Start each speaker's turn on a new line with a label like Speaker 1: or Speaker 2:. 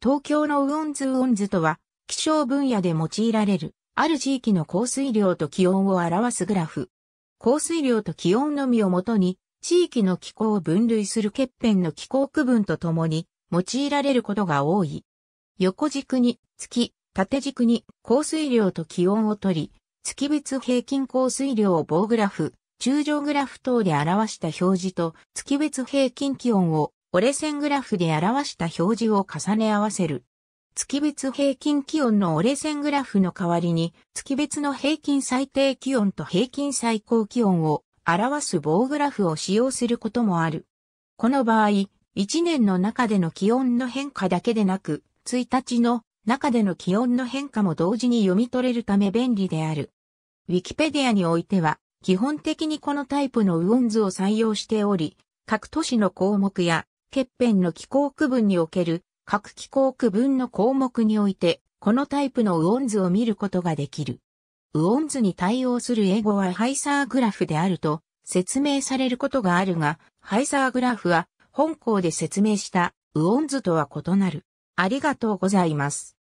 Speaker 1: 東
Speaker 2: 京の雨温図温図とは、気象分野で用いられる、ある地域の降水量と気温を表すグラフ。降水量と気温のみをもとに、地域の気候を分類する欠片の気候区分とともに、用いられることが多い。横軸に、月、縦軸に降水量と気温を取り、月別平均降水量を棒グラフ、中上グラフ等で表した表示と月別平均気温を折れ線グラフで表した表示を重ね合わせる。月別平均気温の折れ線グラフの代わりに、月別の平均最低気温と平均最高気温を表す棒グラフを使用することもある。この場合、1年の中での気温の変化だけでなく、1日の中での気温の変化も同時に読み取れるため便利である。ウィキペディアにおいては、基本的にこのタイプの雨温図を採用しており、各都市の項目や欠片の気候区分における各気候区分の項目において、このタイプのウォン図を見ることができる。ウォン図に対応する英語はハイサーグラフであると説明されることがあるが、ハイサーグラフは本校で説明したウォン図とは異なる。ありがと
Speaker 1: うございます。